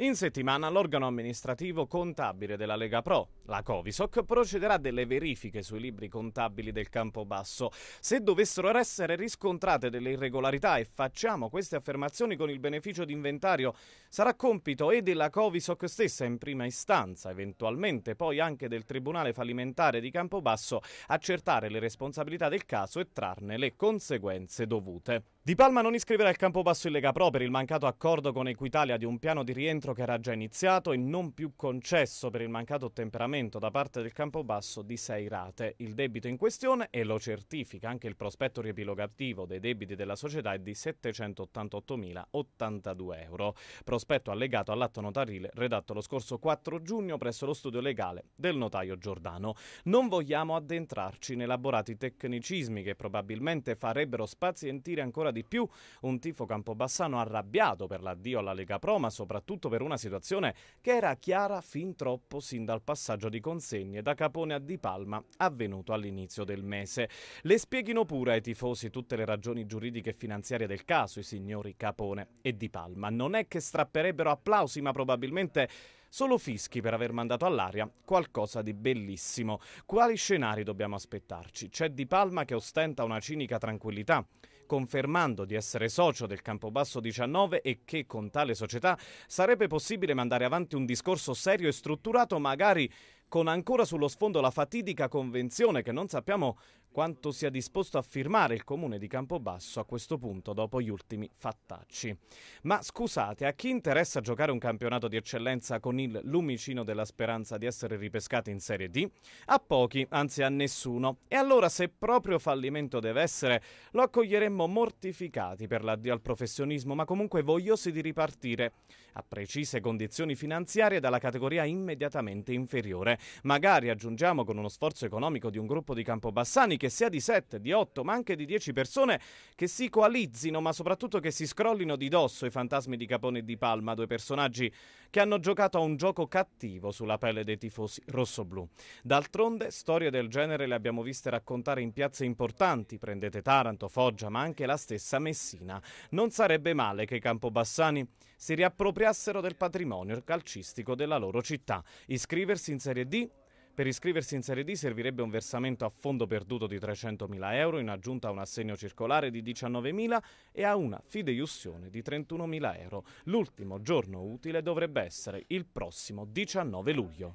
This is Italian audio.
In settimana l'organo amministrativo contabile della Lega Pro, la Covisoc, procederà a delle verifiche sui libri contabili del Campobasso. Se dovessero essere riscontrate delle irregolarità e facciamo queste affermazioni con il beneficio di inventario, sarà compito e della Covisoc stessa in prima istanza, eventualmente poi anche del Tribunale fallimentare di Campobasso, accertare le responsabilità del caso e trarne le conseguenze dovute. Di Palma non iscriverà il basso in Lega Pro per il mancato accordo con Equitalia di un piano di rientro che era già iniziato e non più concesso per il mancato temperamento da parte del campo basso di sei rate. Il debito in questione, e lo certifica anche il prospetto riepilogativo dei debiti della società, è di 788.082 euro. Prospetto allegato all'atto notarile redatto lo scorso 4 giugno presso lo studio legale del notaio Giordano. Non vogliamo addentrarci in elaborati tecnicismi che probabilmente farebbero spazientire ancora di di più, un tifo campobassano arrabbiato per l'addio alla Lega Pro, ma soprattutto per una situazione che era chiara fin troppo sin dal passaggio di consegne da Capone a Di Palma avvenuto all'inizio del mese. Le spieghino pure ai tifosi tutte le ragioni giuridiche e finanziarie del caso i signori Capone e Di Palma. Non è che strapperebbero applausi, ma probabilmente solo fischi per aver mandato all'aria qualcosa di bellissimo. Quali scenari dobbiamo aspettarci? C'è Di Palma che ostenta una cinica tranquillità confermando di essere socio del Campobasso 19 e che con tale società sarebbe possibile mandare avanti un discorso serio e strutturato, magari con ancora sullo sfondo la fatidica convenzione che non sappiamo quanto sia disposto a firmare il comune di Campobasso a questo punto dopo gli ultimi fattacci. Ma scusate, a chi interessa giocare un campionato di eccellenza con il lumicino della speranza di essere ripescati in Serie D? A pochi, anzi a nessuno. E allora se proprio fallimento deve essere, lo accoglieremmo mortificati per l'addio al professionismo, ma comunque vogliosi di ripartire a precise condizioni finanziarie dalla categoria immediatamente inferiore magari aggiungiamo con uno sforzo economico di un gruppo di Campobassani che sia di 7, di 8, ma anche di 10 persone che si coalizzino, ma soprattutto che si scrollino di dosso i fantasmi di Capone e di Palma, due personaggi che hanno giocato a un gioco cattivo sulla pelle dei tifosi rossoblù. D'altronde, storie del genere le abbiamo viste raccontare in piazze importanti, prendete Taranto, Foggia, ma anche la stessa Messina. Non sarebbe male che i Campobassani si riappropriassero del patrimonio calcistico della loro città, iscriversi in Serie D D. Per iscriversi in Serie D servirebbe un versamento a fondo perduto di 300.000 euro in aggiunta a un assegno circolare di 19.000 e a una fideiussione di 31.000 euro. L'ultimo giorno utile dovrebbe essere il prossimo 19 luglio.